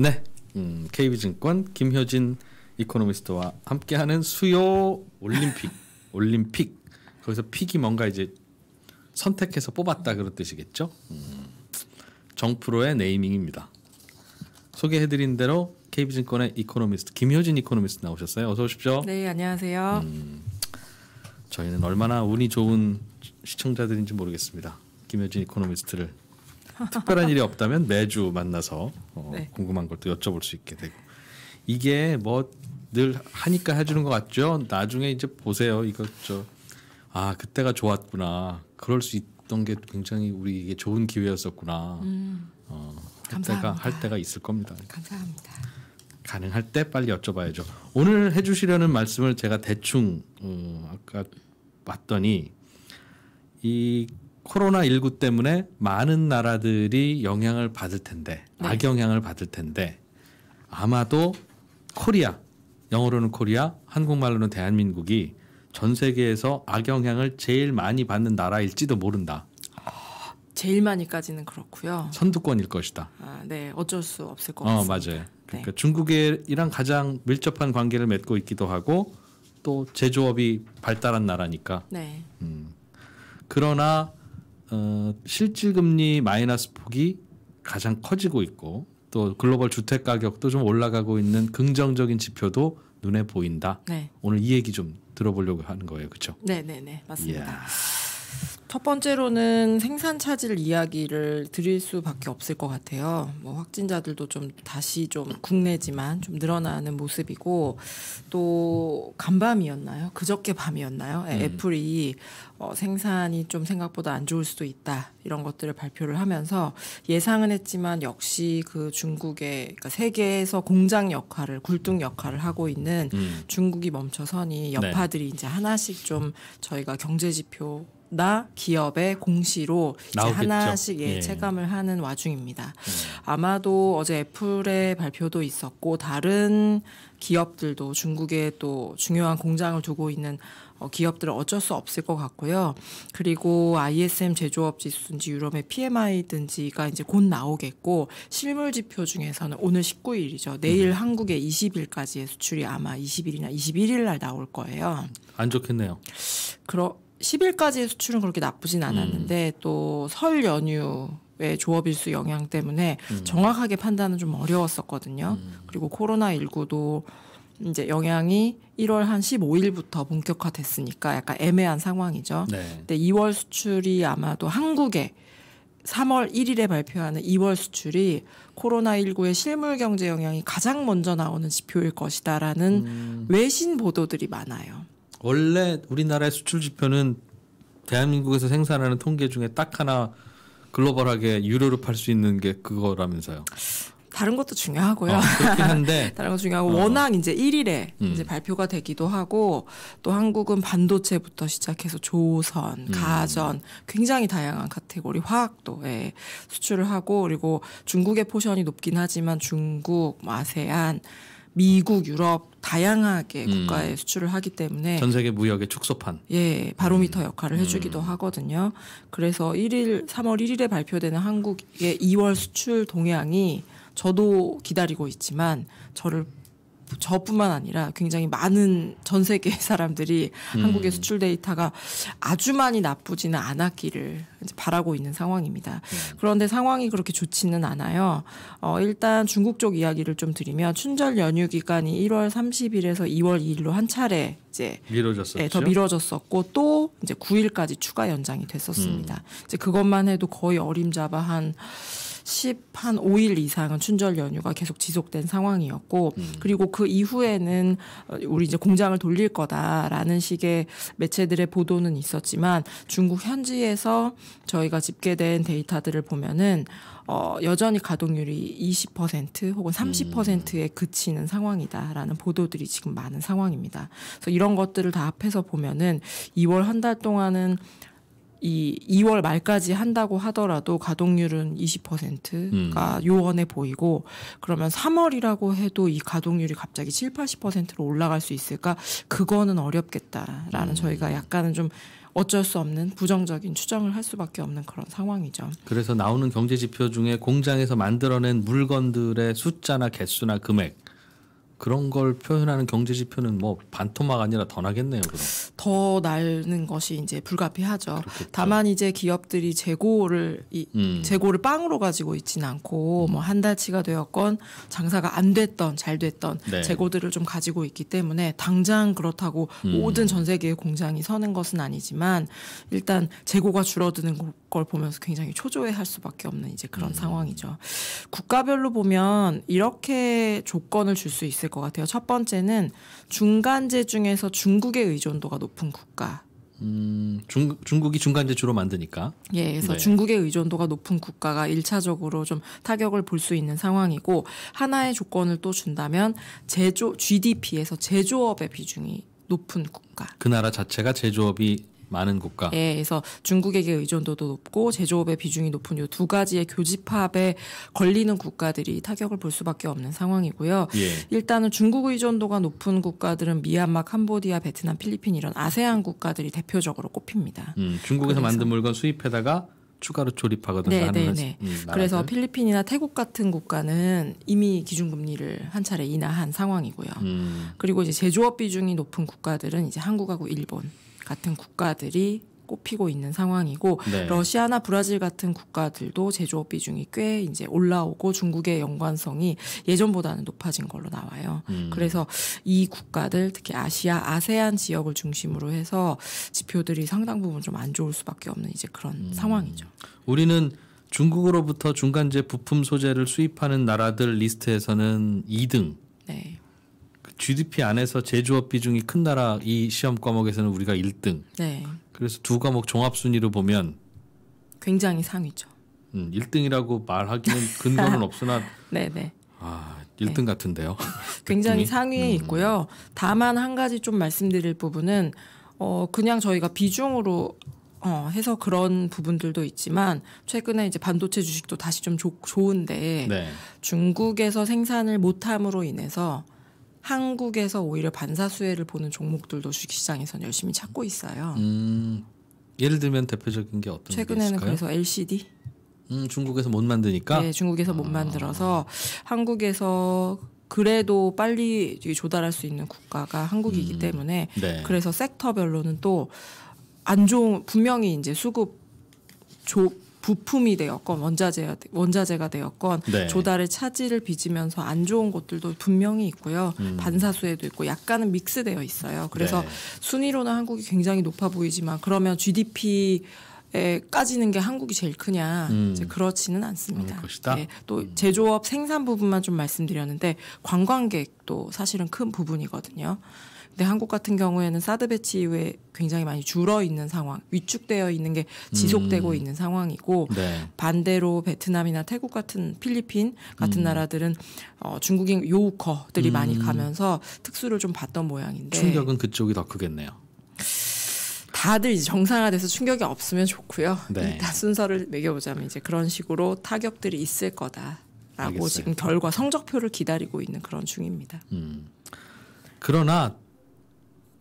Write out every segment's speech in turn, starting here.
네. 음, KB증권 김효진 이코노미스트와 함께하는 수요 올림픽 올림픽 거기서 픽이 뭔가 이제 선택해서 뽑았다 그런 뜻이겠죠. 음, 정프로의 네이밍입니다. 소개해드린 대로 KB증권의 이코노미스트 김효진 이코노미스트 나오셨어요. 어서 오십시오. 네, 안녕하세요. 음, 저희는 얼마나 운이 좋은 시청자들인지 모르겠습니다. 김효진 이코노미스트를 특별한 일이 없다면 매주 만나서 어, 네. 궁금한 것도 여쭤볼 수 있게 되고 이게 뭐 늘 하니까 해주는 것 같죠. 나중에 이제 보세요. 이거 저아 그때가 좋았구나. 그럴 수 있던 게 굉장히 우리에게 좋은 기회였었구나. 음, 어, 그때가 할 때가 있을 겁니다. 감사합니다. 가능할 때 빨리 여쭤봐야죠. 오늘 해주시려는 말씀을 제가 대충 음, 아까 봤더니 이 코로나19 때문에 많은 나라들이 영향을 받을 텐데 네. 악영향을 받을 텐데 아마도 코리아 영어로는 코리아 한국말로는 대한민국이 전 세계에서 악영향을 제일 많이 받는 나라일지도 모른다. 제일 많이까지는 그렇고요. 선두권일 것이다. 아, 네, 어쩔 수 없을 것 어, 같습니다. 맞아요. 네. 그러니까 네. 중국이랑 가장 밀접한 관계를 맺고 있기도 하고 또 제조업이 발달한 나라니까. 네. 음. 그러나 어, 실질 금리 마이너스 폭이 가장 커지고 있고 또 글로벌 주택 가격도 좀 올라가고 있는 긍정적인 지표도 눈에 보인다. 네. 오늘 이 얘기 좀 들어보려고 하는 거예요, 그렇죠? 네, 네, 네, 맞습니다. 이야. 첫 번째로는 생산 차질 이야기를 드릴 수밖에 없을 것 같아요. 뭐 확진자들도 좀 다시 좀 국내지만 좀 늘어나는 모습이고 또 간밤이었나요? 그저께 밤이었나요? 예, 음. 애플이 어, 생산이 좀 생각보다 안 좋을 수도 있다 이런 것들을 발표를 하면서 예상은 했지만 역시 그 중국의 그러니까 세계에서 공장 역할을 굴뚝 역할을 하고 있는 음. 중국이 멈춰서니 네. 여파들이 네. 이제 하나씩 좀 저희가 경제 지표 나 기업의 공시로 하나씩 예, 예. 체감을 하는 와중입니다. 음. 아마도 어제 애플의 발표도 있었고 다른 기업들도 중국에 또 중요한 공장을 두고 있는 어, 기업들은 어쩔 수 없을 것 같고요. 그리고 ISM 제조업 지수든지 유럽의 PMI든지가 이제 곧 나오겠고 실물 지표 중에서는 오늘 19일이죠. 내일 음. 한국의 20일까지의 수출이 아마 20일이나 21일 날 나올 거예요. 안 좋겠네요. 그러 10일까지 수출은 그렇게 나쁘진 않았는데 음. 또설 연휴 의 조업일수 영향 때문에 음. 정확하게 판단은 좀 어려웠었거든요. 음. 그리고 코로나19도 이제 영향이 1월 한 15일부터 본격화됐으니까 약간 애매한 상황이죠. 네. 근데 2월 수출이 아마도 한국에 3월 1일에 발표하는 2월 수출이 코로나19의 실물 경제 영향이 가장 먼저 나오는 지표일 것이다라는 음. 외신 보도들이 많아요. 원래 우리나라의 수출 지표는 대한민국에서 생산하는 통계 중에 딱 하나 글로벌하게 유료로 팔 수 있는 게 그거라면서요. 다른 것도 중요하고요. 어, 한데 다른 것 중요하고 어. 워낙 이제 1일에 음. 이제 발표가 되기도 하고 또 한국은 반도체부터 시작해서 조선, 음. 가전 굉장히 다양한 카테고리 화학도 예, 수출을 하고 그리고 중국의 포션이 높긴 하지만 중국, 뭐 아세안 미국, 유럽 다양하게 음. 국가에 음. 수출을 하기 때문에 전 세계 무역의 축소판 예 바로미터 음. 역할을 해주기도 음. 하거든요. 그래서 1일 3월 1일에 발표되는 한국의 2월 수출 동향이 저도 기다리고 있지만 저를 저뿐만 아니라 굉장히 많은 전 세계 사람들이 음. 한국의 수출 데이터가 아주 많이 나쁘지는 않았기를 바라고 있는 상황입니다. 음. 그런데 상황이 그렇게 좋지는 않아요. 어, 일단 중국 쪽 이야기를 좀 드리면 춘절 연휴 기간이 1월 30일에서 2월 2일로 한 차례 이제 미뤄졌었죠. 예, 더 미뤄졌었고 또 이제 9일까지 추가 연장이 됐었습니다. 음. 이제 그것만 해도 거의 어림잡아 한 10한 5일 이상은 춘절 연휴가 계속 지속된 상황이었고 음. 그리고 그 이후에는 어, 우리 이제 공장을 돌릴 거다라는 식의 매체들의 보도는 있었지만 중국 현지에서 저희가 집계된 데이터들을 보면은 어, 여전히 가동률이 20% 혹은 30%에 음. 그치는 상황이다라는 보도들이 지금 많은 상황입니다. 그래서 이런 것들을 다 합해서 보면은 2월 한 달 동안은 이 2월 말까지 한다고 하더라도 가동률은 20%가 음. 요원해 보이고 그러면 3월이라고 해도 이 가동률이 갑자기 7, 80%로 올라갈 수 있을까? 그거는 어렵겠다라는 음. 저희가 약간은 좀 어쩔 수 없는 부정적인 추정을 할 수밖에 없는 그런 상황이죠. 그래서 나오는 경제 지표 중에 공장에서 만들어낸 물건들의 숫자나 개수나 금액 그런 걸 표현하는 경제 지표는 뭐 반토막 아니라 더 나겠네요. 그럼. 더 나는 것이 이제 불가피하죠. 그렇겠죠. 다만 이제 기업들이 재고를 이, 음. 재고를 빵으로 가지고 있지는 않고 음. 뭐한 달치가 되었건 장사가 안 됐던 잘 됐던 네. 재고들을 좀 가지고 있기 때문에 당장 그렇다고 음. 모든 전 세계의 공장이 서는 것은 아니지만 일단 재고가 줄어드는 걸 보면서 굉장히 초조해할 수밖에 없는 이제 그런 음. 상황이죠. 국가별로 보면 이렇게 조건을 줄 수 있을 있을 것 같아요. 첫 번째는 중간재 중에서 중국의 의존도가 높은 국가. 음, 중, 중국이 중간재 주로 만드니까. 예, 그래서 네. 중국의 의존도가 높은 국가가 일차적으로좀 타격을 볼 수 있는 상황이고 하나의 조건을 또 준다면 제조 GDP에서 제조업의 비중이 높은 국가. 그 나라 자체가 제조업이 많은 국가. 예, 그래서 중국에게 의존도도 높고 제조업의 비중이 높은 요 두 가지의 교집합에 걸리는 국가들이 타격을 볼 수밖에 없는 상황이고요. 예. 일단은 중국 의존도가 높은 국가들은 미얀마, 캄보디아, 베트남, 필리핀 이런 아세안 국가들이 대표적으로 꼽힙니다. 음, 중국에서 서 만든 물건 수입해다가 추가로 조립하거든요. 네, 네, 네. 음, 그래서 필리핀이나 태국 같은 국가는 이미 기준금리를 한 차례 인하한 상황이고요. 음. 그리고 이제 제조업 비중이 높은 국가들은 이제 한국하고 일본 같은 국가들이 꼽히고 있는 상황이고 네. 러시아나 브라질 같은 국가들도 제조업 비중이 꽤 이제 올라오고 중국의 연관성이 예전보다는 높아진 걸로 나와요. 음. 그래서 이 국가들 특히 아시아 아세안 지역을 중심으로 해서 지표들이 상당 부분 좀 안 좋을 수밖에 없는 이제 그런 음. 상황이죠. 우리는 중국으로부터 중간재 부품 소재를 수입하는 나라들 리스트에서는 2등 네. GDP 안에서 제조업 비중이 큰 나라 이 시험 과목에서는 우리가 1등. 네. 그래서 두 과목 종합 순위로 보면 굉장히 상위죠. 음, 1등이라고 말하기는 근거는 없으나 네네. 네. 아, 1등 네. 같은데요. 굉장히 상위에 음. 있고요. 다만 한 가지 좀 말씀드릴 부분은 어 그냥 저희가 비중으로 어, 해서 그런 부분들도 있지만 최근에 이제 반도체 주식도 다시 좀 조, 좋은데 네. 중국에서 생산을 못함으로 인해서 한국에서 오히려 반사 수혜를 보는 종목들도 주식시장에서는 열심히 찾고 있어요. 음, 예를 들면 대표적인 게 어떤 최근에는 게 그래서 LCD. 음, 중국에서 못 만드니까. 네, 중국에서 아. 못 만들어서 한국에서 그래도 빨리 조달할 수 있는 국가가 한국이기 음. 때문에 네. 그래서 섹터별로는 또안 좋은 분명히 이제 수급 조 부품이 되었건 원자재 원자재가 되었건 네. 조달의 차질을 빚으면서 안 좋은 것들도 분명히 있고요. 음. 반사수에도 있고 약간은 믹스되어 있어요. 그래서 네. 순위로는 한국이 굉장히 높아 보이지만 그러면 GDP 에 까지는 게 한국이 제일 크냐 음. 이제 그렇지는 않습니다. 네, 또 음. 제조업 생산 부분만 좀 말씀드렸는데 관광객도 사실은 큰 부분이거든요. 근데 네, 한국 같은 경우에는 사드 배치 이후에 굉장히 많이 줄어 있는 상황, 위축되어 있는 게 지속되고 음. 있는 상황이고 네. 반대로 베트남이나 태국 같은 필리핀 같은 음. 나라들은 어, 중국인 요우커들이 음. 많이 가면서 특수를 좀 봤던 모양인데 충격은 그쪽이 더 크겠네요. 다들 이제 정상화돼서 충격이 없으면 좋고요. 네. 일단 순서를 매겨보자면 이제 그런 식으로 타격들이 있을 거다라고 알겠어요. 지금 결과 성적표를 기다리고 있는 그런 중입니다. 음. 그러나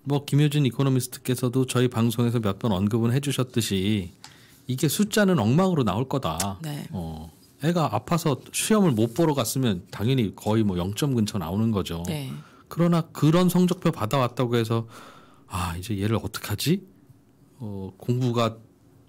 뭐 김효준 이코노미스트께서도 저희 방송에서 몇 번 언급은 해주셨듯이 이게 숫자는 엉망으로 나올 거다. 네. 어, 애가 아파서 시험을 못 보러 갔으면 당연히 거의 뭐 0점 근처 나오는 거죠. 네. 그러나 그런 성적표 받아왔다고 해서 아 이제 얘를 어떡 하지? 어, 공부가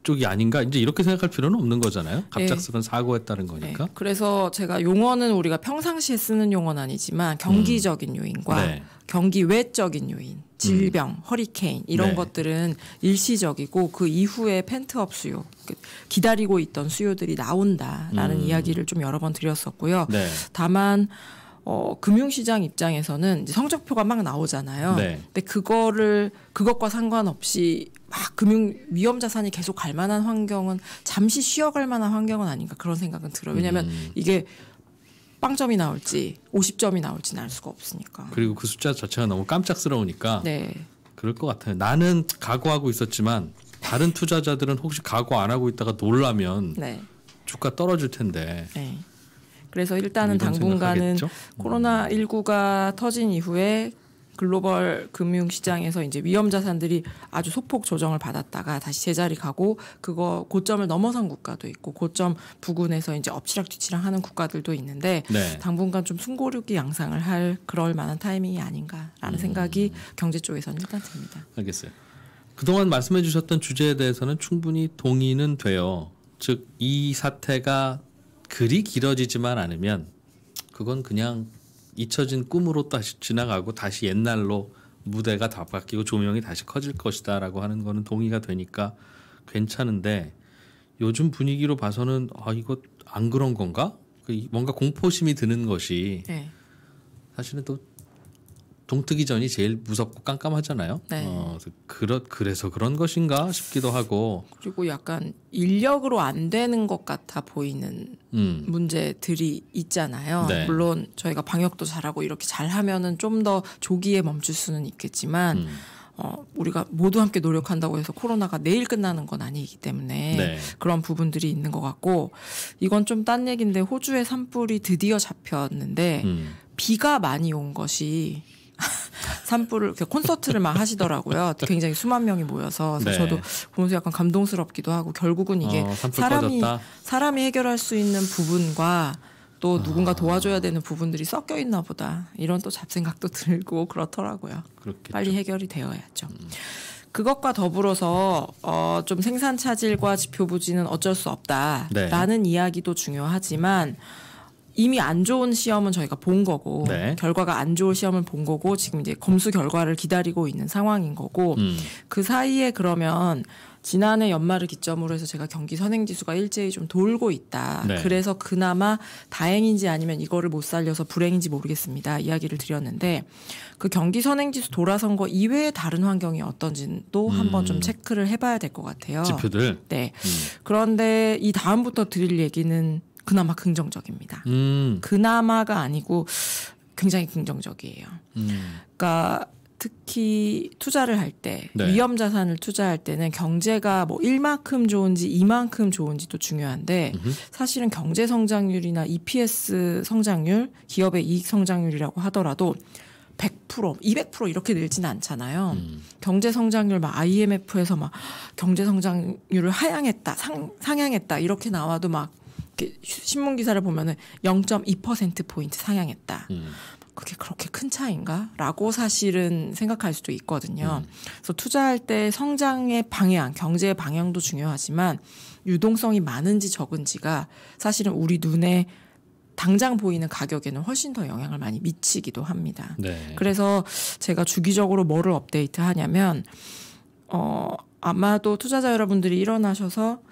쪽이 아닌가 이제 이렇게 생각할 필요는 없는 거잖아요. 갑작스런 네. 사고했다는 거니까. 네. 그래서 제가 용어는 우리가 평상시에 쓰는 용어는 아니지만 경기적인 음. 요인과 네. 경기 외적인 요인, 질병, 음. 허리케인 이런 네. 것들은 일시적이고 그 이후에 펜트업 수요, 그 기다리고 있던 수요들이 나온다라는 음. 이야기를 좀 여러 번 드렸었고요. 네. 다만 어, 금융시장 입장에서는 이제 성적표가 막 나오잖아요. 네. 근데 그거를 그것과 상관없이 막 금융 위험 자산이 계속 갈 만한 환경은 잠시 쉬어갈 만한 환경은 아닌가 그런 생각은 들어요. 왜냐하면 음. 이게 빵점이 나올지 50점이 나올지는 알 수가 없으니까. 그리고 그 숫자 자체가 너무 깜짝스러우니까. 네. 그럴 것 같아요. 나는 각오하고 있었지만 다른 투자자들은 혹시 각오 안 하고 있다가 놀라면 네. 주가 떨어질 텐데. 네. 그래서 일단은 당분간은 코로나 19가 터진 이후에 글로벌 금융 시장에서 이제 위험 자산들이 아주 소폭 조정을 받았다가 다시 제자리 가고 그거 고점을 넘어선 국가도 있고 고점 부근에서 이제 엎치락뒤치락 하는 국가들도 있는데 네. 당분간 좀숭고르기 양상을 할 그럴 만한 타이밍이 아닌가라는 음. 생각이 경제 쪽에서는 일단 듭니다. 알겠어요. 그동안 말씀해 주셨던 주제에 대해서는 충분히 동의는 돼요. 즉 이 사태가 글이 길어지지만 않으면 그건 그냥 잊혀진 꿈으로 다시 지나가고 다시 옛날로 무대가 다 바뀌고 조명이 다시 커질 것이다 라고 하는 거는 동의가 되니까 괜찮은데 요즘 분위기로 봐서는 아 이거 안 그런 건가? 그 뭔가 공포심이 드는 것이 네. 사실은 또 동트기 전이 제일 무섭고 깜깜하잖아요. 네. 어, 그러, 그래서 그런 것인가 싶기도 하고. 그리고 약간 인력으로 안 되는 것 같아 보이는 음. 문제들이 있잖아요. 네. 물론 저희가 방역도 잘하고 이렇게 잘하면은 좀 더 조기에 멈출 수는 있겠지만 음. 어, 우리가 모두 함께 노력한다고 해서 코로나가 내일 끝나는 건 아니기 때문에 네. 그런 부분들이 있는 것 같고 이건 좀 딴 얘기인데 호주의 산불이 드디어 잡혔는데 음. 비가 많이 온 것이 산불을 콘서트를 막 하시더라고요. 굉장히 수만 명이 모여서 그래서 네. 저도 보면서 약간 감동스럽기도 하고 결국은 이게 어, 사람이 꺼졌다? 사람이 해결할 수 있는 부분과 또 아. 누군가 도와줘야 되는 부분들이 섞여 있나 보다 이런 또 잡생각도 들고 그렇더라고요. 그렇겠죠. 빨리 해결이 되어야죠. 음. 그것과 더불어서 어, 좀 생산 차질과 지표 부진은 어쩔 수 없다라는 네. 이야기도 중요하지만. 음. 이미 안 좋은 시험은 저희가 본 거고 네. 결과가 안 좋을 시험을 본 거고 지금 이제 검수 결과를 기다리고 있는 상황인 거고 음. 그 사이에 그러면 지난해 연말을 기점으로 해서 제가 경기 선행지수가 일제히 좀 돌고 있다. 네. 그래서 그나마 다행인지 아니면 이거를 못 살려서 불행인지 모르겠습니다. 이야기를 드렸는데 그 경기 선행지수 돌아선 거 이외에 다른 환경이 어떤지도 음. 한번 좀 음. 체크를 해봐야 될 것 같아요. 지표들. 네. 음. 그런데 이 다음부터 드릴 얘기는 그나마 긍정적입니다. 음. 그나마가 아니고 굉장히 긍정적이에요. 음. 그러니까 특히 투자를 할때 네. 위험 자산을 투자할 때는 경제가 뭐 1만큼 좋은지 2만큼 좋은지도 중요한데 음흠. 사실은 경제 성장률이나 EPS 성장률, 기업의 이익 성장률이라고 하더라도 100%, 200% 이렇게 늘지는 않잖아요. 음. 경제 성장률 막 IMF에서 막 경제 성장률을 하향했다, 상, 상향했다 이렇게 나와도 막 신문 기사를 보면은 0.2% 포인트 상향했다. 음. 그게 그렇게 큰 차인가라고 사실은 생각할 수도 있거든요. 음. 그래서 투자할 때 성장의 방향, 경제의 방향도 중요하지만 유동성이 많은지 적은지가 사실은 우리 눈에 당장 보이는 가격에는 훨씬 더 영향을 많이 미치기도 합니다. 네. 그래서 제가 주기적으로 뭐를 업데이트 하냐면 어 아마도 투자자 여러분들이 일어나셔서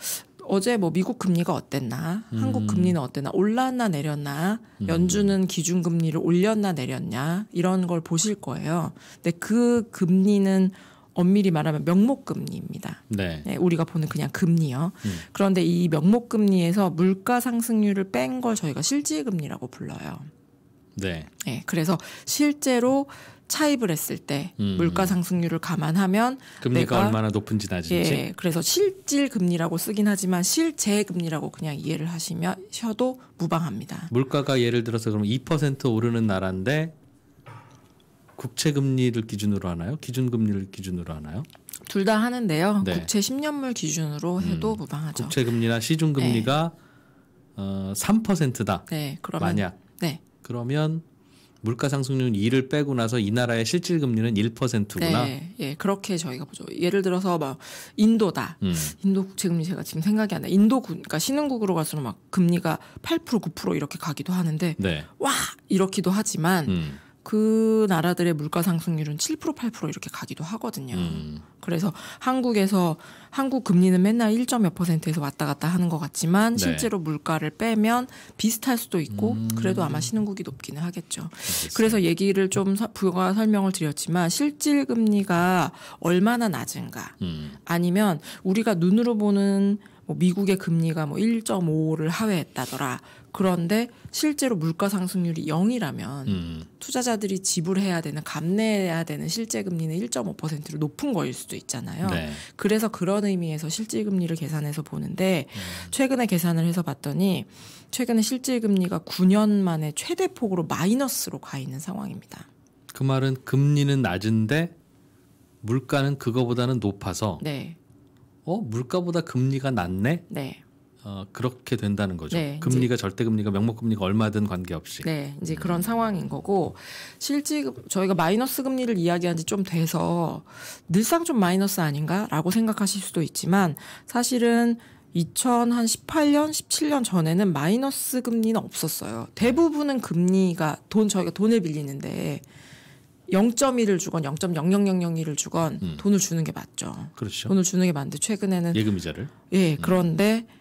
어제 뭐 미국 금리가 어땠나, 음. 한국 금리는 어땠나, 올랐나 내렸나, 음. 연준은 기준 금리를 올렸나 내렸냐 이런 걸 보실 거예요. 근데 그 금리는 엄밀히 말하면 명목금리입니다. 네. 네, 우리가 보는 그냥 금리요. 음. 그런데 이 명목금리에서 물가 상승률을 뺀 걸 저희가 실질금리라고 불러요. 네. 네. 그래서 실제로 차입을 했을 때 음. 물가 상승률을 감안하면 금리가 내가, 얼마나 높은지 낮은지 예, 그래서 실질 금리라고 쓰긴 하지만 실제 금리라고 그냥 이해를 하시면 셔도 무방합니다. 물가가 예를 들어서 그럼 2% 오르는 나라인데 국채 금리를 기준으로 하나요? 기준 금리를 기준으로 하나요? 둘 다 하는데요. 네. 국채 10년물 기준으로 음. 해도 음. 무방하죠. 국채 금리나 시중 금리가 네. 어, 3%다. 네, 그러면 만약 네. 그러면 물가 상승률 2를 빼고 나서 이 나라의 실질 금리는 1%구나. 네, 예, 그렇게 저희가 보죠. 예를 들어서 막 인도다. 음. 인도 국채 금리 제가 지금 생각이 안 나. 인도 그러니까 신흥국으로 갈수록 막 금리가 8% 9% 이렇게 가기도 하는데 네. 와 이렇기도 하지만. 음. 그 나라들의 물가 상승률은 7% 8% 이렇게 가기도 하거든요. 음. 그래서 한국에서 한국 금리는 맨날 1. 몇 퍼센트에서 왔다 갔다 하는 것 같지만 네. 실제로 물가를 빼면 비슷할 수도 있고 음. 그래도 아마 신흥국이 높기는 하겠죠. 알겠어요. 그래서 얘기를 좀 부가 설명을 드렸지만 실질 금리가 얼마나 낮은가 음. 아니면 우리가 눈으로 보는 뭐 미국의 금리가 뭐 1.5를 하회했다더라. 그런데 실제로 물가 상승률이 0이라면 음. 투자자들이 지불해야 되는 감내해야 되는 실제 금리는 1.5%로 높은 거일 수도 있잖아요. 네. 그래서 그런 의미에서 실질 금리를 계산해서 보는데 음. 최근에 계산을 해서 봤더니 최근에 실질 금리가 9년 만에 최대 폭으로 마이너스로 가 있는 상황입니다. 그 말은 금리는 낮은데 물가는 그거보다는 높아서 네. 어 물가보다 금리가 낮네. 네. 어, 그렇게 된다는 거죠. 네, 금리가 절대 금리가 명목 금리가 얼마든 관계없이. 네, 이제 음. 그런 상황인 거고 실제 저희가 마이너스 금리를 이야기한 지 좀 돼서 늘상 좀 마이너스 아닌가라고 생각하실 수도 있지만 사실은 2018년, 17년 전에는 마이너스 금리는 없었어요. 대부분은 금리가 돈 저희가 돈을 빌리는데 0.1을 주건 0.00001을 주건 음. 돈을 주는 게 맞죠. 그렇죠. 돈을 주는 게 맞는데 최근에는 예금 이자를 예, 음. 그런데 음.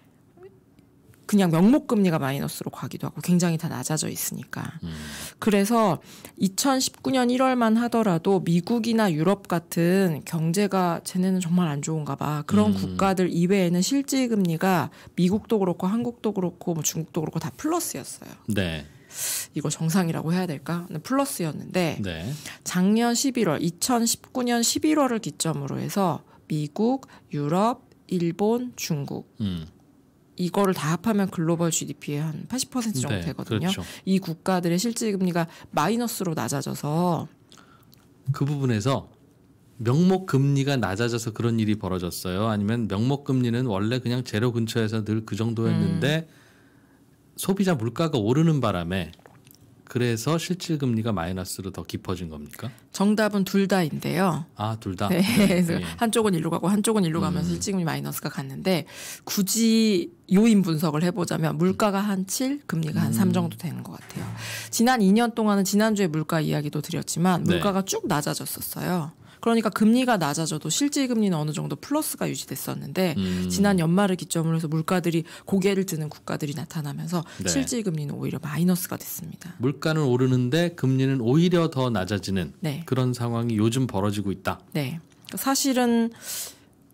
그냥 명목 금리가 마이너스로 가기도 하고 굉장히 다 낮아져 있으니까. 음. 그래서 2019년 1월만 하더라도 미국이나 유럽 같은 경제가 쟤네는 정말 안 좋은가 봐. 그런 음. 국가들 이외에는 실질 금리가 미국도 그렇고 한국도 그렇고 뭐 중국도 그렇고 다 플러스였어요. 네. 이거 정상이라고 해야 될까? 네, 플러스였는데 네. 작년 11월 2019년 11월을 기점으로 해서 미국, 유럽, 일본, 중국 음. 이거를 다 합하면 글로벌 GDP의 한 80% 정도 네, 되거든요. 그렇죠. 이 국가들의 실질 금리가 마이너스로 낮아져서 그 부분에서 명목 금리가 낮아져서 그런 일이 벌어졌어요. 아니면 명목 금리는 원래 그냥 제로 근처에서 늘 그 정도였는데 음. 소비자 물가가 오르는 바람에 그래서 실질 금리가 마이너스로 더 깊어진 겁니까? 정답은 둘 다인데요. 아, 둘 다. 네. 네. 예. 한쪽은 일로 가고 한쪽은 일로 가면서 음. 실질 금리 마이너스가 갔는데 굳이 요인 분석을 해 보자면 물가가 한 7, 금리가 한3 음. 정도 되는 것 같아요. 지난 2년 동안은 지난주에 물가 이야기도 드렸지만 네. 물가가 네. 쭉 낮아졌었어요. 그러니까 금리가 낮아져도 실질 금리는 어느 정도 플러스가 유지됐었는데 음. 지난 연말을 기점으로 해서 물가들이 고개를 드는 국가들이 나타나면서 네. 실질 금리는 오히려 마이너스가 됐습니다. 물가는 오르는데 금리는 오히려 더 낮아지는 네. 그런 상황이 요즘 벌어지고 있다. 네. 그러니까 사실은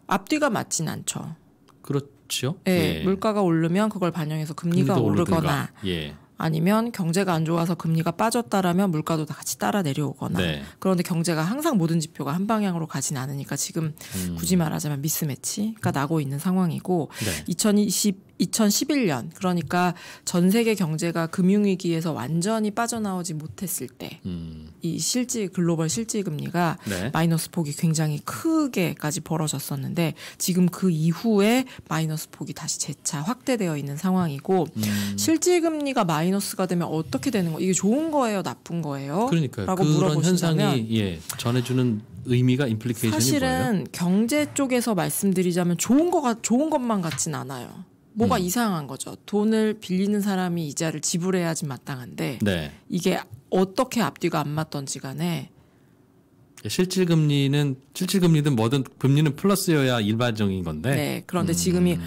앞뒤가 맞진 않죠. 그렇죠. 예. 예. 물가가 오르면 그걸 반영해서 금리가 오르거나 예. 아니면 경제가 안 좋아서 금리가 빠졌다라면 물가도 다 같이 따라 내려오거나 네. 그런데 경제가 항상 모든 지표가 한 방향으로 가진 않으니까 지금 음. 굳이 말하자면 미스매치가 나고 있는 상황이고 네. 2020 2011년 그러니까 전 세계 경제가 금융 위기에서 완전히 빠져나오지 못했을 때이 음. 실지 글로벌 실질 금리가 네. 마이너스 폭이 굉장히 크게까지 벌어졌었는데 지금 그 이후에 마이너스 폭이 다시 재차 확대되어 있는 상황이고 음. 실질 금리가 마이너스가 되면 어떻게 되는 거? 이게 좋은 거예요, 나쁜 거예요? 그러니까 라고 그런 현상이 예, 전해주는 의미가 임플리케이션이 사실은 뭐예요? 경제 쪽에서 말씀드리자면 좋은 거가 좋은 것만 같진 않아요. 뭐가 음. 이상한 거죠. 돈을 빌리는 사람이 이자를 지불해야지 마땅한데 네. 이게 어떻게 앞뒤가 안 맞던지 간에 실질 금리는 실질 금리든 뭐든 금리는 플러스여야 일반적인 건데. 네. 그런데 음. 지금이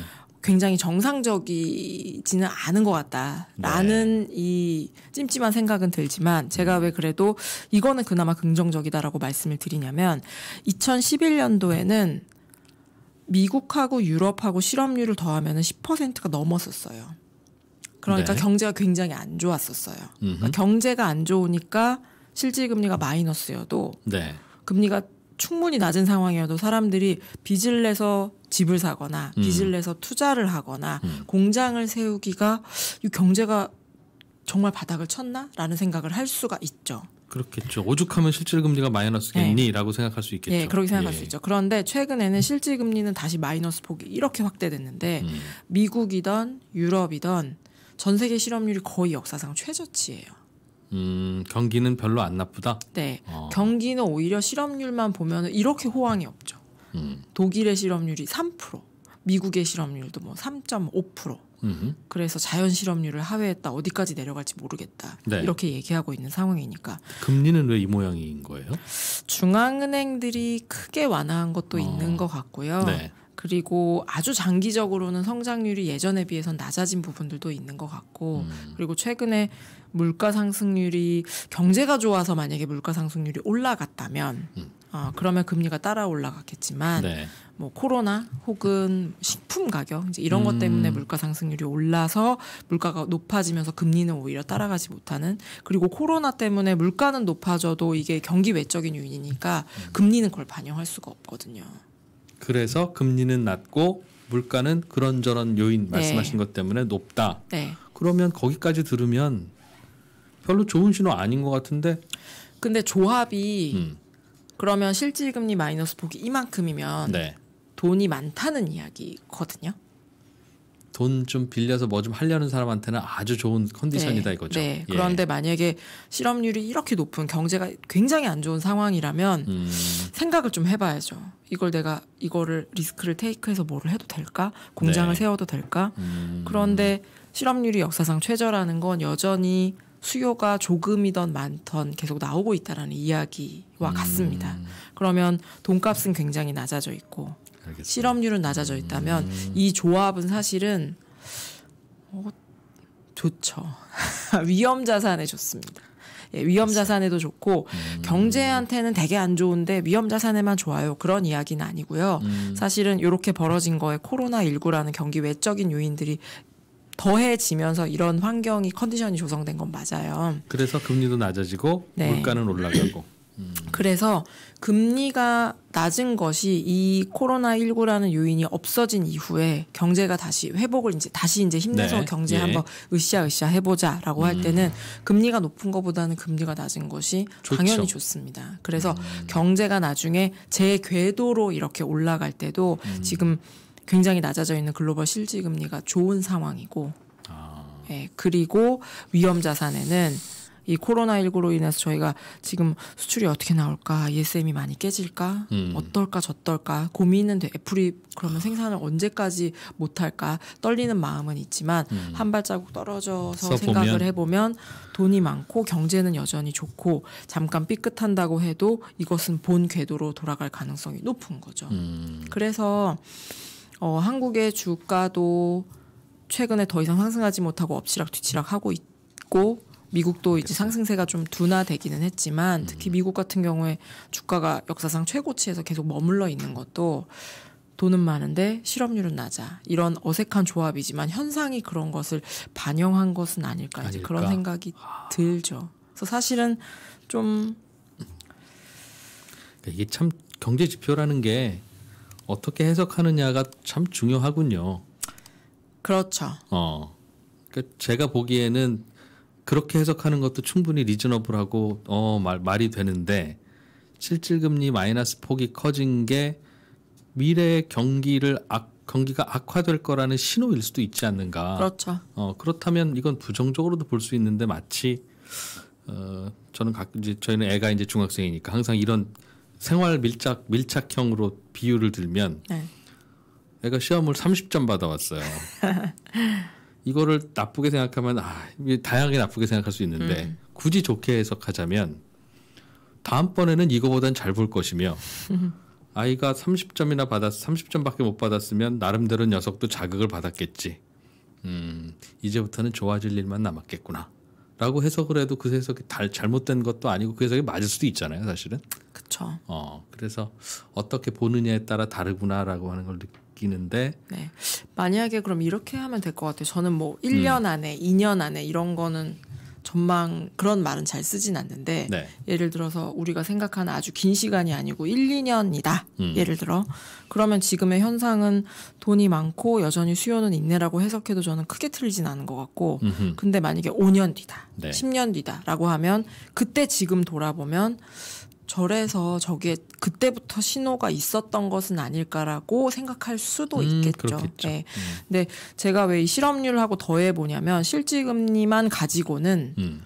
굉장히 정상적이지는 않은 것 같다라는 네. 이 찜찜한 생각은 들지만 제가 음. 왜 그래도 이거는 그나마 긍정적이다라고 말씀을 드리냐면 2011년도에는 미국하고 유럽하고 실업률을 더하면 10%가 넘었었어요. 그러니까 네. 경제가 굉장히 안 좋았었어요. 그러니까 경제가 안 좋으니까 실질금리가 마이너스여도 네. 금리가 충분히 낮은 상황이어도 사람들이 빚을 내서 집을 사거나 음. 빚을 내서 투자를 하거나 음. 공장을 세우기가 이 경제가 정말 바닥을 쳤나라는 생각을 할 수가 있죠. 그렇겠죠. 오죽하면 실질 금리가 마이너스겠니라고 네. 생각할 수 있겠죠. 네, 그렇게 생각할 예. 수 있죠. 그런데 최근에는 실질 금리는 다시 마이너스 폭이 이렇게 확대됐는데 음. 미국이던 유럽이던 전 세계 실업률이 거의 역사상 최저치예요. 음, 경기는 별로 안 나쁘다. 네, 어. 경기는 오히려 실업률만 보면 이렇게 호황이 없죠. 음. 독일의 실업률이 3%, 미국의 실업률도 뭐 3.5%. 그래서 자연 실업률을 하회했다 어디까지 내려갈지 모르겠다 네. 이렇게 얘기하고 있는 상황이니까 금리는 왜 이 모양인 거예요? 중앙은행들이 크게 완화한 것도 어. 있는 것 같고요. 네. 그리고 아주 장기적으로는 성장률이 예전에 비해서 낮아진 부분들도 있는 것 같고 음. 그리고 최근에 물가 상승률이 경제가 좋아서 만약에 물가 상승률이 올라갔다면 음. 어, 그러면 금리가 따라 올라갔겠지만 네. 뭐 코로나 혹은 식품 가격 이제 이런 음. 것 때문에 물가 상승률이 올라서 물가가 높아지면서 금리는 오히려 따라가지 못하는 그리고 코로나 때문에 물가는 높아져도 이게 경기 외적인 요인이니까 음. 금리는 그걸 반영할 수가 없거든요. 그래서 금리는 낮고 물가는 그런저런 요인 네. 말씀하신 네. 것 때문에 높다. 네. 그러면 거기까지 들으면 별로 좋은 신호 아닌 것 같은데. 근데 조합이 음. 그러면 실질금리 마이너스 폭이 이만큼이면 네. 돈이 많다는 이야기거든요. 돈 좀 빌려서 뭐 좀 하려는 사람한테는 아주 좋은 컨디션이다 네. 이거죠. 네. 예. 그런데 만약에 실업률이 이렇게 높은 경제가 굉장히 안 좋은 상황이라면 음. 생각을 좀 해봐야죠. 이걸 내가 이거를 리스크를 테이크해서 뭐를 해도 될까? 공장을 네. 세워도 될까? 음. 그런데 실업률이 역사상 최저라는 건 여전히 수요가 조금이던 많던 계속 나오고 있다라는 이야기와 음. 같습니다. 그러면 돈값은 굉장히 낮아져 있고 알겠습니다. 실업률은 낮아져 있다면 음. 이 조합은 사실은 어, 좋죠. 위험 자산에 좋습니다. 예, 위험 자산에도 좋고 음. 경제한테는 되게 안 좋은데 위험 자산에만 좋아요. 그런 이야기는 아니고요. 음. 사실은 이렇게 벌어진 거에 코로나 19라는 경기 외적인 요인들이 더해지면서 이런 환경이 컨디션이 조성된 건 맞아요. 그래서 금리도 낮아지고 네. 물가는 올라가고. 음. 그래서 금리가 낮은 것이 이 코로나 19라는 요인이 없어진 이후에 경제가 다시 회복을 이제 다시 이제 힘내서 네. 경제 예. 한번 으쌰으쌰 해보자라고 음. 할 때는 금리가 높은 것보다는 금리가 낮은 것이 좋죠. 당연히 좋습니다. 그래서 음. 경제가 나중에 제 궤도로 이렇게 올라갈 때도 음. 지금 굉장히 낮아져 있는 글로벌 실질 금리가 좋은 상황이고 아. 예, 그리고 위험 자산에는 이 코로나19로 인해서 저희가 지금 수출이 어떻게 나올까, ESM이 많이 깨질까, 음. 어떨까, 저떨까, 고민은 돼. 애플이 그러면 생산을 언제까지 못할까, 떨리는 마음은 있지만, 음. 한 발자국 떨어져서 생각을 해보면 돈이 많고 경제는 여전히 좋고, 잠깐 삐끗한다고 해도 이것은 본 궤도로 돌아갈 가능성이 높은 거죠. 음. 그래서, 어, 한국의 주가도 최근에 더 이상 상승하지 못하고 엎치락 뒤치락 하고 있고 미국도 이제 그렇죠. 상승세가 좀 둔화되기는 했지만 특히 음. 미국 같은 경우에 주가가 역사상 최고치에서 계속 머물러 있는 것도 돈은 많은데 실업률은 낮아 이런 어색한 조합이지만 현상이 그런 것을 반영한 것은 아닐까, 아닐까? 이제 그런 생각이 아. 들죠. 그래서 사실은 좀 그러니까 이게 참 경제 지표라는 게 어떻게 해석하느냐가 참 중요하군요. 그렇죠. 어. 그러니까 제가 보기에는 그렇게 해석하는 것도 충분히 리즈너블하고 어 말, 말이 되는데 실질금리 마이너스 폭이 커진 게 미래 의 경기를 악, 경기가 악화될 거라는 신호일 수도 있지 않는가. 그렇죠. 어, 그렇다면 이건 부정적으로도 볼 수 있는데 마치 어, 저는 가끔 이제 저희는 애가 이제 중학생이니까 항상 이런 생활 밀착 밀착형으로 비유를 들면 네. 애가 시험을 30점 받아왔어요. 이거를 나쁘게 생각하면 아, 다양하게 나쁘게 생각할 수 있는데 음. 굳이 좋게 해석하자면 다음번에는 이거보단 잘 볼 것이며 아이가 30점이나 받았 30점밖에 못 받았으면 나름대로 녀석도 자극을 받았겠지. 음, 이제부터는 좋아질 일만 남았겠구나. 라고 해석을 해도 그 해석이 달, 잘못된 것도 아니고 그 해석이 맞을 수도 있잖아요, 사실은. 그렇 어, 그래서 어떻게 보느냐에 따라 다르구나라고 하는 걸 느끼는데 네. 만약에 그럼 이렇게 하면 될 것 같아요. 저는 뭐 1년 음. 안에, 2년 안에 이런 거는 전망 그런 말은 잘 쓰진 않는데 네. 예를 들어서 우리가 생각하는 아주 긴 시간이 아니고 1, 2년이다. 음. 예를 들어 그러면 지금의 현상은 돈이 많고 여전히 수요는 있네라고 해석해도 저는 크게 틀리진 않은 것 같고 음흠. 근데 만약에 5년 뒤다. 네. 10년 뒤다라고 하면 그때 지금 돌아보면 절에서 저게 그때부터 신호가 있었던 것은 아닐까라고 생각할 수도 음, 있겠죠. 음, 네. 음. 근데 제가 왜 이 실업률하고 더해 보냐면 실질금리만 가지고는 음.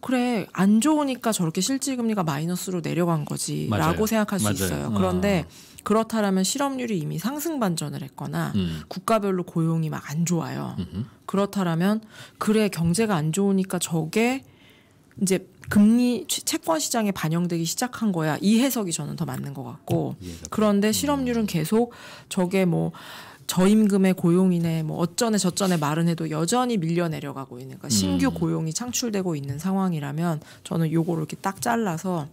그래 안 좋으니까 저렇게 실질금리가 마이너스로 내려간 거지라고 생각할 수 맞아요. 있어요. 어. 그런데 아. 그렇다라면 실업률이 이미 상승 반전을 했거나 음. 국가별로 고용이 막 안 좋아요. 음흠. 그렇다라면 그래 경제가 안 좋으니까 저게 이제 금리 채권 시장에 반영되기 시작한 거야. 이 해석이 저는 더 맞는 것 같고. 그런데 음. 실업률은 계속 저게 뭐 저임금의 고용이네 뭐 어쩌네 저쩌네 말은 해도 여전히 밀려 내려가고 있는 그러니까 신규 음. 고용이 창출되고 있는 상황이라면 저는 요거를 이렇게 딱 잘라서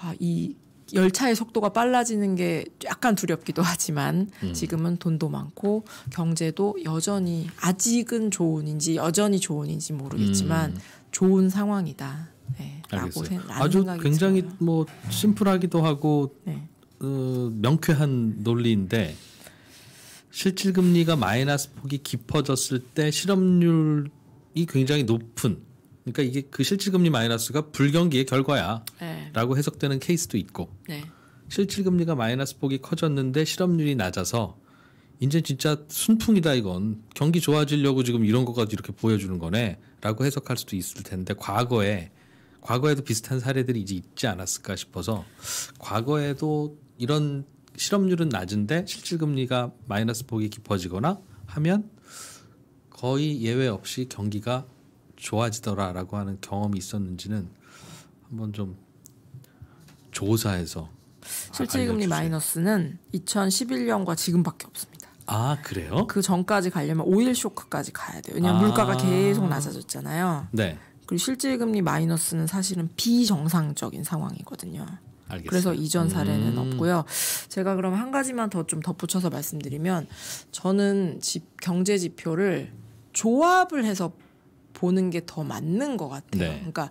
아, 이 열차의 속도가 빨라지는 게 약간 두렵기도 하지만 음. 지금은 돈도 많고 경제도 여전히 아직은 좋은인지 여전히 좋은인지 모르겠지만 좋은 상황이다. 네, 알겠어요. 아주 굉장히 있잖요뭐 심플하기도 하고 네. 어, 명쾌한 논리인데 실질금리가 마이너스 폭이 깊어졌을 때 실업률이 굉장히 높은 그러니까 이게 그 실질금리 마이너스가 불경기의 결과야라고 네. 해석되는 케이스도 있고 네. 실질금리가 마이너스 폭이 커졌는데 실업률이 낮아서 이제 진짜 순풍이다 이건 경기 좋아지려고 지금 이런 것까지 이렇게 보여주는 거네라고 해석할 수도 있을 텐데 과거에 과거에도 비슷한 사례들이 이제 있지 않았을까 싶어서 과거에도 이런 실업률은 낮은데 실질금리가 마이너스 폭이 깊어지거나 하면 거의 예외 없이 경기가 좋아지더라라고 하는 경험이 있었는지는 한번 좀 조사해서 실질금리 마이너스는 2011년과 지금밖에 없습니다. 아 그래요? 그 전까지 가려면 오일 쇼크까지 가야 돼요. 왜냐면 하 아~ 물가가 계속 낮아졌잖아요. 네. 그리고 실질 금리 마이너스는 사실은 비정상적인 상황이거든요. 알겠습니 그래서 이전 사례는 음. 없고요. 제가 그럼 한 가지만 더 좀 덧붙여서 말씀드리면 저는 집 경제 지표를 조합을 해서 보는 게 더 맞는 것 같아요. 네. 그러니까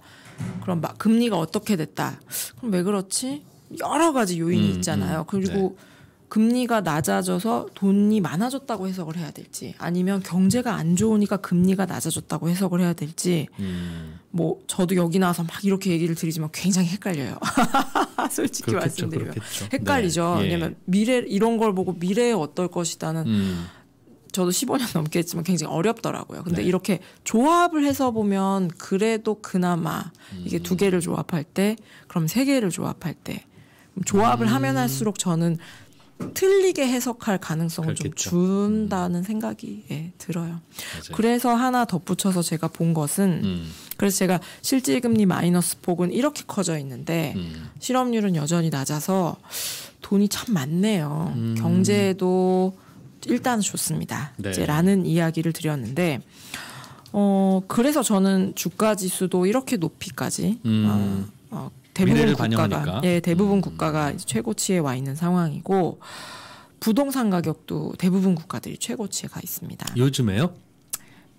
그럼 금리가 어떻게 됐다. 그럼 왜 그렇지? 여러 가지 요인이 음, 있잖아요. 음. 그리고 네. 금리가 낮아져서 돈이 많아졌다고 해석을 해야 될지 아니면 경제가 안 좋으니까 금리가 낮아졌다고 해석을 해야 될지 음. 뭐 저도 여기 나와서 막 이렇게 얘기를 드리지만 굉장히 헷갈려요. 솔직히 그렇겠죠, 말씀드리면 그렇겠죠. 헷갈리죠. 네. 예. 왜냐면 미래 이런 걸 보고 미래에 어떨 것이다는 음. 저도 15년 넘게 했지만 굉장히 어렵더라고요. 근데 네. 이렇게 조합을 해서 보면 그래도 그나마 음. 이게 두 음. 개를 조합할 때 그럼 세 개를 조합할 때 조합을 음. 하면 할수록 저는 틀리게 해석할 가능성을 그렇겠죠. 좀 준다는 음. 생각이 예, 들어요. 맞아요. 그래서 하나 덧붙여서 제가 본 것은 음. 그래서 제가 실질금리 마이너스 폭은 이렇게 커져 있는데 음. 실업률은 여전히 낮아서 돈이 참 많네요. 음. 경제도 일단 좋습니다. 네. 이제 라는 이야기를 드렸는데 어 그래서 저는 주가 지수도 이렇게 높이까지 음. 어, 어, 대부분 국가가 예, 대부분 음. 국가가 최고치에 와 있는 상황이고 부동산 가격도 대부분 국가들이 최고치에 가 있습니다. 요즘에요?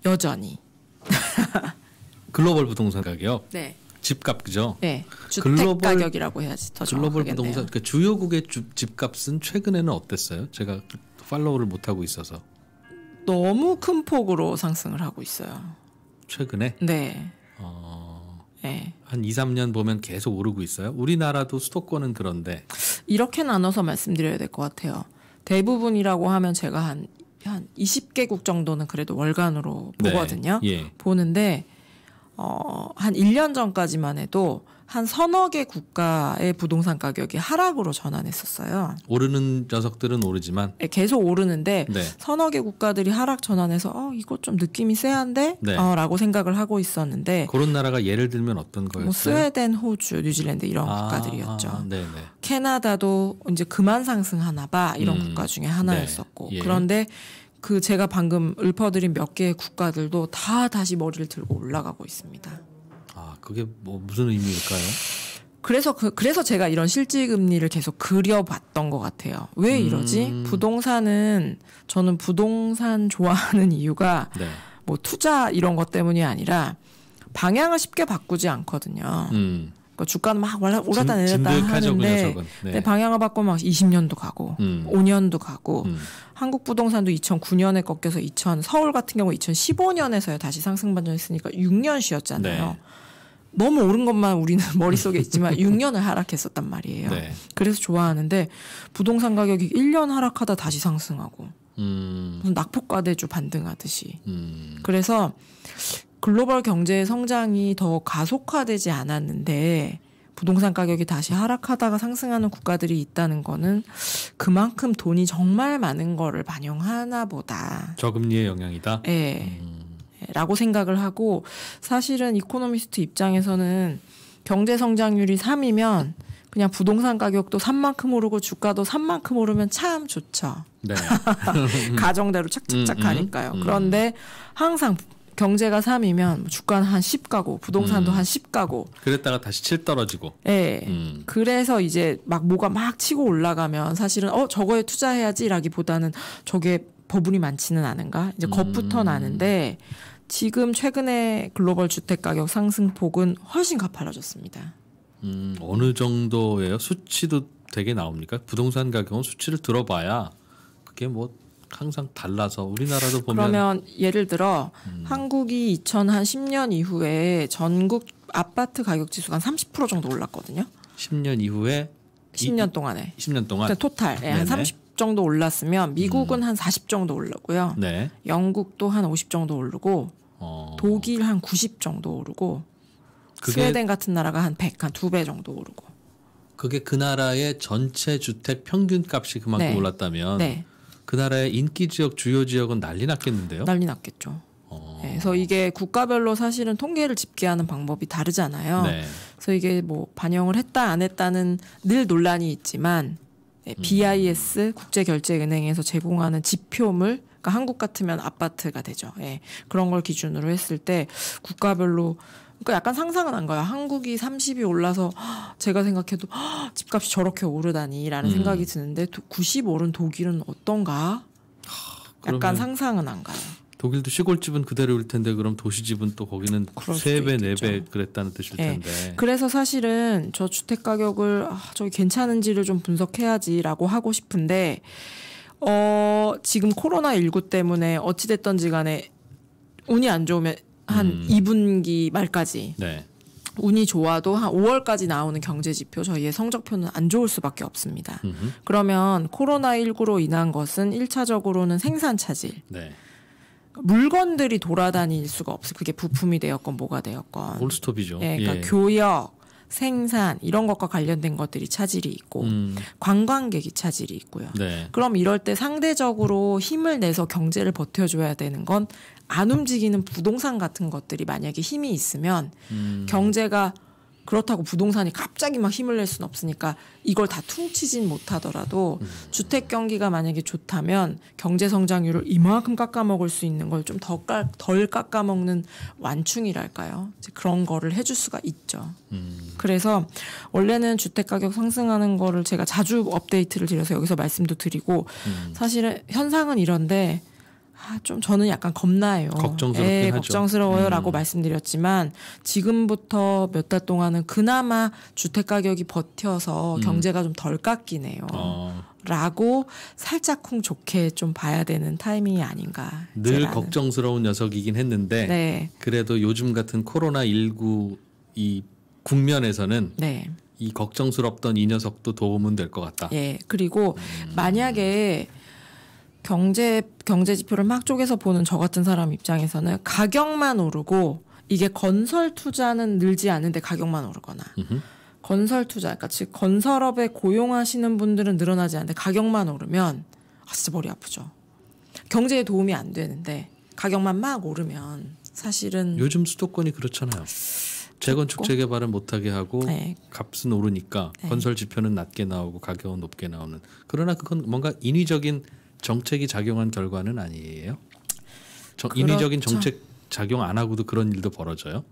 여전히. 글로벌 부동산 가격. 네. 집값 그죠? 네. 주택 글로벌, 가격이라고 해야지 더 글로벌 겠네 부동산 그러니까 주요국의 주, 집값은 최근에는 어땠어요? 제가 팔로우를 못 하고 있어서. 너무 큰 폭으로 상승을 하고 있어요. 최근에? 네. 어... 네. 한 2, 3년 보면 계속 오르고 있어요. 우리나라도 수도권은 그런데 이렇게 나눠서 말씀드려야 될 것 같아요. 대부분이라고 하면 제가 한, 한 20개국 정도는 그래도 월간으로 네. 보거든요. 네. 예. 보는데, 어, 한 1년 전까지만 해도 한 서너 개 국가의 부동산 가격이 하락으로 전환했었어요. 오르는 녀석들은 오르지만 네, 계속 오르는데 네. 서너 개 국가들이 하락 전환해서 어 이거 좀 느낌이 쎄한데 네. 어, 라고 생각을 하고 있었는데 그런 나라가 예를 들면 어떤 뭐 거였어요? 뭐 스웨덴, 호주, 뉴질랜드 이런 아, 국가들이었죠. 아, 네, 네. 캐나다도 이제 그만 상승하나 봐 이런 음, 국가 중에 하나였었고 네. 예. 그런데 그 제가 방금 읊어드린 몇 개의 국가들도 다 다시 머리를 들고 올라가고 있습니다. 그게 뭐 무슨 의미일까요? 그래서 그, 그래서 제가 이런 실질 금리를 계속 그려봤던 것 같아요. 왜 음. 이러지? 음. 부동산은 저는 부동산 좋아하는 이유가 네. 뭐 투자 이런 것 때문이 아니라 방향을 쉽게 바꾸지 않거든요. 음. 그러니까 주가는 막 올랐다 내렸다 하는데 네. 방향을 바꾸면 막 20년도 가고 음. 5년도 가고 음. 한국 부동산도 2009년에 꺾여서 2000 서울 같은 경우 2015년에서야 다시 상승 반전했으니까 6년 쉬었잖아요. 네. 너무 오른 것만 우리는 머릿속에 있지만 6년을 하락했었단 말이에요. 네. 그래서 좋아하는데 부동산 가격이 1년 하락하다 다시 상승하고 음. 낙폭과대주 반등하듯이. 음. 그래서 글로벌 경제의 성장이 더 가속화되지 않았는데 부동산 가격이 다시 하락하다가 상승하는 국가들이 있다는 거는 그만큼 돈이 정말 많은 거를 반영하나 보다. 저금리의 영향이다? 예. 네. 음. 라고 생각을 하고 사실은 이코노미스트 입장에서는 경제 성장률이 3이면 그냥 부동산 가격도 3만큼 오르고 주가도 3만큼 오르면 참 좋죠. 네. 가정대로 착착착 음, 음, 가니까요. 음, 그런데 항상 경제가 3이면 주가는 한10 가고 부동산도 음. 한10 가고 그랬다가 다시 7 떨어지고. 예. 네. 그래서 이제 막 뭐가 막 치고 올라가면 사실은 어 저거에 투자해야지라기보다는 저게 버블이 많지는 않은가? 이제 겁부터 나는데 지금 최근에 글로벌 주택 가격 상승폭은 훨씬 가파라졌습니다. 음, 어느 정도예요? 수치도 되게 나옵니까? 부동산 가격은 수치를 들어봐야 그게 뭐 항상 달라서 우리나라도 보면 그러면 예를 들어 음. 한국이 2010년 이후에 전국 아파트 가격 지수가 30% 정도 올랐거든요. 10년 이후에 10년 동안에 10년 동안 그러니까 토탈 예, 한30 정도 올랐으면 미국은 음. 한40 정도 올랐고요. 네. 영국도 한 50 정도 오르고 어. 독일 한90 정도 오르고 그게... 스웨덴 같은 나라가 한 100, 한두 배 정도 오르고. 그게 그 나라의 전체 주택 평균 값이 그만큼 네. 올랐다면 네. 그 나라의 인기 지역 주요 지역은 난리 났겠는데요? 난리 났겠죠. 어. 네, 그래서 이게 국가별로 사실은 통계를 집계하는 방법이 다르잖아요. 네. 그래서 이게 뭐 반영을 했다 안 했다는 늘 논란이 있지만 네, 음. BIS 국제결제은행에서 제공하는 지표물 그러니까 한국 같으면 아파트가 되죠. 예. 그런 걸 기준으로 했을 때 국가별로 그러니까 약간 상상은 한 거야. 한국이 30이 올라서 제가 생각해도 집값이 저렇게 오르다니라는 음. 생각이 드는데 도, 95는 독일은 어떤가? 약간 상상은 안 가요. 독일도 시골집은 그대로일 텐데 그럼 도시집은 또 거기는 세배네배 네 그랬다는 뜻일 예. 텐데. 그래서 사실은 저 주택 가격을 아, 저기 괜찮은지를 좀 분석해야지라고 하고 싶은데 어 지금 코로나 19 때문에 어찌 됐던지 간에 운이 안 좋으면 한 음. 2분기 말까지 네. 운이 좋아도 한 5월까지 나오는 경제 지표 저희의 성적표는 안 좋을 수밖에 없습니다. 음흠. 그러면 코로나 19로 인한 것은 1차적으로는 생산 차질. 네. 물건들이 돌아다닐 수가 없어요. 그게 부품이 되었건 뭐가 되었건. 올스톱이죠. 예, 그러니까 예. 교역, 생산 이런 것과 관련된 것들이 차질이 있고 음. 관광객이 차질이 있고요. 네. 그럼 이럴 때 상대적으로 힘을 내서 경제를 버텨줘야 되는 건 안 움직이는 부동산 같은 것들이 만약에 힘이 있으면 음. 경제가 그렇다고 부동산이 갑자기 막 힘을 낼 수는 없으니까 이걸 다 퉁치진 못하더라도 음. 주택 경기가 만약에 좋다면 경제 성장률을 이만큼 깎아먹을 수 있는 걸 좀 덜 깎아먹는 완충이랄까요. 이제 그런 거를 해줄 수가 있죠. 음. 그래서 원래는 주택 가격 상승하는 거를 제가 자주 업데이트를 드려서 여기서 말씀도 드리고 음. 사실은 현상은 이런데 아, 좀 저는 약간 겁나요. 걱정스럽긴 예, 하죠. 걱정스러워요라고 음. 말씀드렸지만 지금부터 몇 달 동안은 그나마 주택 가격이 버텨서 음. 경제가 좀 덜 깎이네요. 어. 라고 살짝쿵 좋게 좀 봐야 되는 타이밍이 아닌가. 늘 제라는. 걱정스러운 녀석이긴 했는데 네. 그래도 요즘 같은 코로나 19 이 국면에서는 네. 이 걱정스럽던 이 녀석도 도움은 될 것 같다. 예. 그리고 음. 만약에 경제 경제 지표를 막 쪼개서 보는 저 같은 사람 입장에서는 가격만 오르고 이게 건설 투자는 늘지 않는데 가격만 오르거나 으흠. 건설 투자 그러니까 즉 건설업에 고용하시는 분들은 늘어나지 않는데 가격만 오르면 아 진짜 머리 아프죠. 경제에 도움이 안 되는데 가격만 막 오르면 사실은 요즘 수도권이 그렇잖아요. 재건축 재개발은 못하게 하고 네. 값은 오르니까 네. 건설 지표는 낮게 나오고 가격은 높게 나오는 그러나 그건 뭔가 인위적인 정책이 작용한 결과는 아니에요? 저, 그렇죠. 인위적인 정책 작용 안 하고도 그런 일도 벌어져요?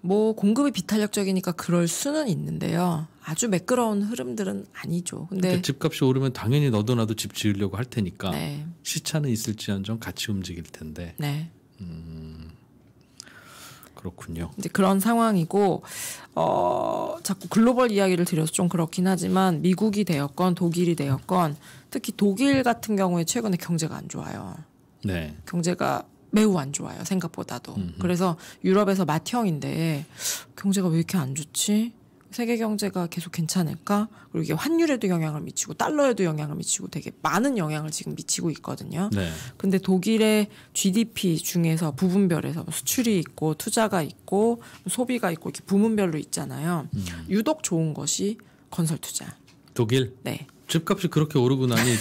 뭐 공급이 비탄력적이니까 그럴 수는 있는데요. 아주 매끄러운 흐름들은 아니죠. 근데 그러니까 집값이 오르면 당연히 너도 나도 집 지으려고 할 테니까 네. 시차는 있을지언정 같이 움직일 텐데. 네. 음. 그렇군요. 이제 그런 상황이고 어 자꾸 글로벌 이야기를 드려서 좀 그렇긴 하지만 미국이 되었건 독일이 되었건 특히 독일 같은 경우에 최근에 경제가 안 좋아요. 네. 경제가 매우 안 좋아요 생각보다도. 음흠. 그래서 유럽에서 맏형인데 경제가 왜 이렇게 안 좋지? 세계 경제가 계속 괜찮을까? 그리고 이게 환율에도 영향을 미치고 달러에도 영향을 미치고 되게 많은 영향을 지금 미치고 있거든요. 네. 근데 독일의 GDP 중에서 부분별에서 뭐 수출이 있고 투자가 있고 소비가 있고 이렇게 부문별로 있잖아요. 음. 유독 좋은 것이 건설 투자. 독일? 네. 집값이 그렇게 오르고 나니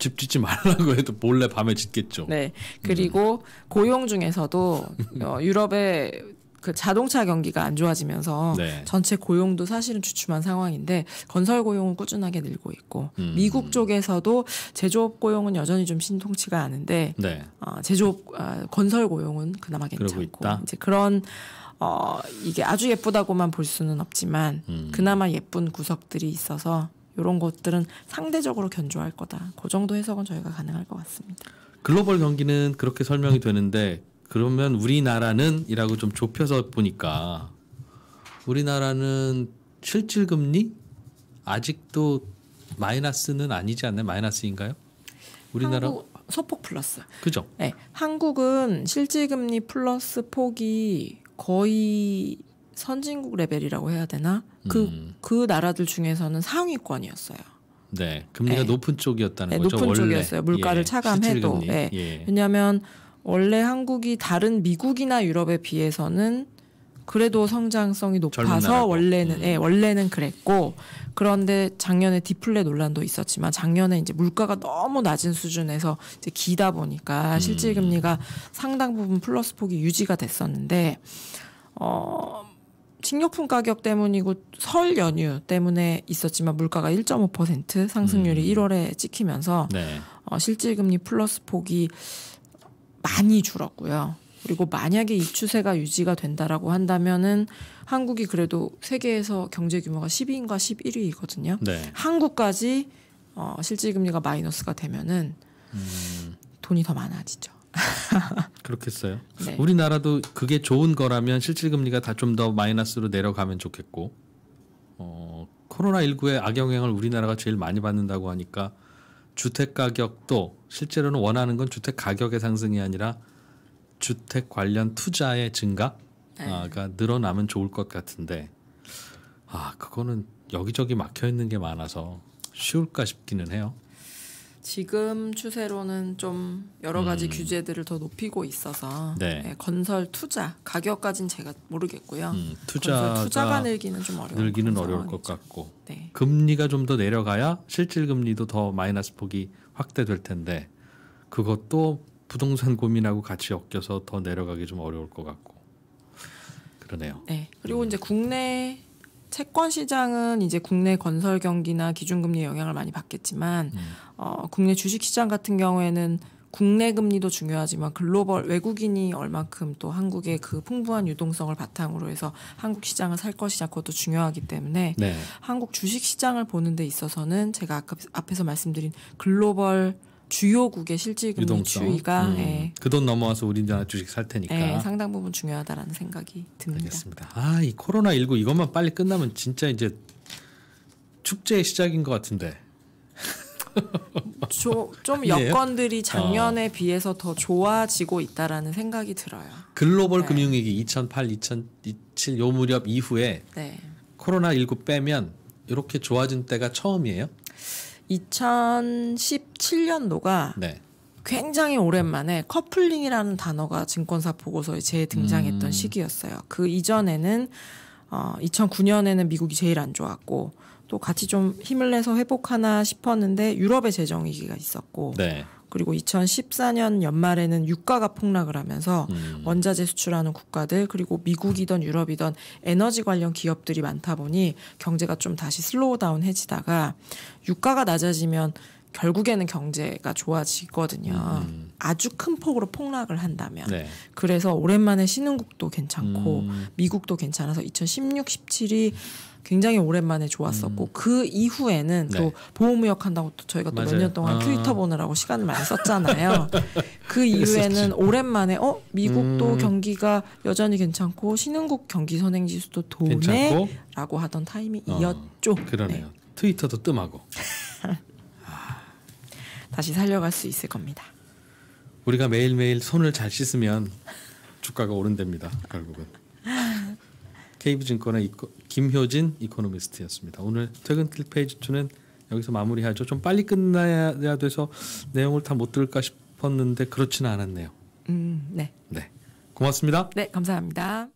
집 짓지 말라고 해도 몰래 밤에 짓겠죠. 네. 그리고 음. 고용 중에서 도 어, 유럽의 그 자동차 경기가 안 좋아지면서 네. 전체 고용도 사실은 주춤한 상황인데 건설 고용은 꾸준하게 늘고 있고 음. 미국 쪽에서도 제조업 고용은 여전히 좀 신통치가 않은데 네. 어, 제조업 어, 건설 고용은 그나마 괜찮고 이제 그런 어 이게 아주 예쁘다고만 볼 수는 없지만 음. 그나마 예쁜 구석들이 있어서 이런 것들은 상대적으로 견조할 거다. 그 정도 해석은 저희가 가능할 것 같습니다. 글로벌 경기는 그렇게 설명이 되는데 그러면 우리나라는 이라고 좀 좁혀서 보니까 우리나라는 실질 금리 아직도 마이너스는 아니지 않나요? 마이너스인가요? 우리나라 소폭 플러스. 그죠? 네. 한국은 실질 금리 플러스 폭이 거의 선진국 레벨이라고 해야 되나? 그그 음. 그 나라들 중에서는 상위권이었어요. 네, 금리가 네. 높은 쪽이었다는 네, 거죠. 높은 원래. 쪽이었어요. 물가를 예, 차감해도. 네. 예. 예. 왜냐하면 원래 한국이 다른 미국이나 유럽에 비해서는 그래도 성장성이 높아서 원래는 음. 예, 원래는 그랬고 그런데 작년에 디플레 논란도 있었지만 작년에 이제 물가가 너무 낮은 수준에서 이제 기다 보니까 음. 실질 금리가 상당 부분 플러스 폭이 유지가 됐었는데 어 식료품 가격 때문이고 설 연휴 때문에 있었지만 물가가 1.5% 상승률이 음. 1월에 찍히면서 네. 어, 실질금리 플러스 폭이 많이 줄었고요. 그리고 만약에 이 추세가 유지가 된다라고 한다면은 한국이 그래도 세계에서 경제 규모가 1 0인가 11위이거든요. 네. 한국까지 어, 실질 금리가 마이너스가 되면은 음. 돈이 더 많아지죠. 그렇겠어요. 네. 우리나라도 그게 좋은 거라면 실질 금리가 다 좀 더 마이너스로 내려가면 좋겠고 어, 코로나 19의 악영향을 우리나라가 제일 많이 받는다고 하니까 주택 가격도 실제로는 원하는 건 주택 가격의 상승이 아니라 주택 관련 투자의 증가가 아, 네. 그러니까 늘어나면 좋을 것 같은데 아 그거는 여기저기 막혀 있는 게 많아서 쉬울까 싶기는 해요. 지금 추세로는 좀 여러 가지 음. 규제들을 더 높이고 있어서 네. 네, 건설 투자 가격까지는 제가 모르겠고요. 음, 투자 투자가 늘기는 좀 어려운 늘기는 어려울 것 같고 네. 금리가 좀 더 내려가야 실질 금리도 더 마이너스 폭이 확대될 텐데 그것도 부동산 고민하고 같이 엮여서 더 내려가기 좀 어려울 것 같고 그러네요. 네 그리고 음. 이제 국내 채권 시장은 이제 국내 건설 경기나 기준금리의 영향을 많이 받겠지만 음. 어, 국내 주식 시장 같은 경우에는 국내 금리도 중요하지만 글로벌 외국인이 얼만큼 또 한국의 그 풍부한 유동성을 바탕으로 해서 한국 시장을 살 것이냐 그것도 중요하기 때문에 네. 한국 주식 시장을 보는 데 있어서는 제가 아까 앞에서 말씀드린 글로벌 주요국의 실질금리 유동성. 추이가 음. 예. 그돈 넘어와서 우리나 주식 살 테니까 예, 상당 부분 중요하다라는 생각이 듭니다. 알겠습니다. 아이 코로나 19 이것만 빨리 끝나면 진짜 이제 축제의 시작인 것 같은데. 조, 좀 여건들이 작년에 어. 비해서 더 좋아지고 있다라는 생각이 들어요. 글로벌 네. 금융위기 2008, 2007요 무렵 이후에 네. 코로나 19 빼면 이렇게 좋아진 때가 처음이에요? 2017년도가 네. 굉장히 오랜만에 커플링이라는 단어가 증권사 보고서에 재등장했던 음. 시기였어요. 그 이전에는 어, 2009년에는 미국이 제일 안 좋았고 또 같이 좀 힘을 내서 회복하나 싶었는데 유럽의 재정 위기가 있었고 네. 그리고 2014년 연말에는 유가가 폭락을 하면서 음. 원자재 수출하는 국가들 그리고 미국이던 유럽이던 에너지 관련 기업들이 많다 보니 경제가 좀 다시 슬로우다운해지다가 유가가 낮아지면 결국에는 경제가 좋아지거든요. 음, 음. 아주 큰 폭으로 폭락을 한다면. 네. 그래서 오랜만에 신흥국도 괜찮고 음. 미국도 괜찮아서 2016, 17이 굉장히 오랜만에 좋았었고 음. 그 이후에는 네. 또 보호무역 한다고 또 저희가 또 몇 년 동안 아. 트위터 보느라고 시간을 많이 썼잖아요. 그 이후에는 오랜만에 어 미국도 음. 경기가 여전히 괜찮고 신흥국 경기 선행지수도 도네라고 하던 타이밍 이었죠. 어, 그러네요. 네. 트위터도 뜸하고. 다시 살려갈 수 있을 겁니다. 우리가 매일매일 손을 잘 씻으면 주가가 오른답니다. 결국은. KB증권의 이코, 김효진 이코노미스트였습니다. 오늘 퇴근길 페이지 2는 여기서 마무리하죠. 좀 빨리 끝나야 돼서 내용을 다 못 들을까 싶었는데 그렇지는 않았네요. 음, 네. 네. 고맙습니다. 네, 감사합니다.